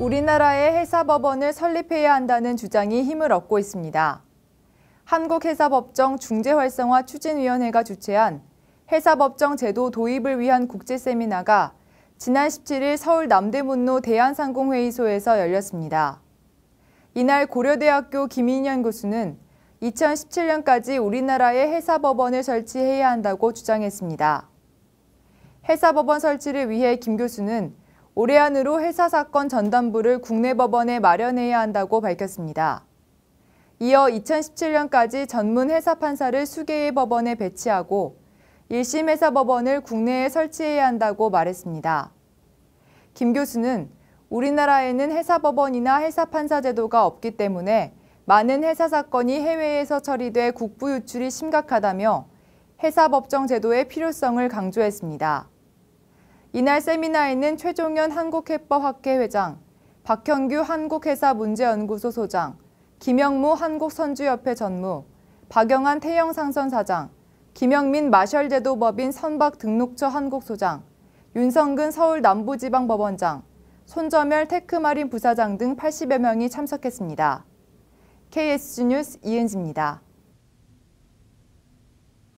우리나라의 회사법원을 설립해야 한다는 주장이 힘을 얻고 있습니다. 한국회사법정 중재활성화 추진위원회가 주최한 회사법정 제도 도입을 위한 국제 세미나가 지난 17일 서울 남대문로 대한상공회의소에서 열렸습니다. 이날 고려대학교 김인현 교수는 2017년까지 우리나라에 회사법원을 설치해야 한다고 주장했습니다. 회사법원 설치를 위해 김 교수는 올해 안으로 회사 사건 전담부를 국내 법원에 마련해야 한다고 밝혔습니다. 이어 2017년까지 전문 회사 판사를 수개의 법원에 배치하고 1심 회사 법원을 국내에 설치해야 한다고 말했습니다. 김 교수는 우리나라에는 회사 법원이나 회사 판사 제도가 없기 때문에 많은 회사 사건이 해외에서 처리돼 국부 유출이 심각하다며 회사 법정 제도의 필요성을 강조했습니다. 이날 세미나에는 최종현 한국해법학회 회장, 박현규 한국회사문제연구소 소장, 김영무 한국선주협회 전무, 박영한 태영상선 사장, 김영민 마셜제도법인 선박 등록처 한국소장, 윤성근 서울 남부지방법원장, 손점열 테크마린 부사장 등 80여 명이 참석했습니다. KSG 뉴스 이은지입니다.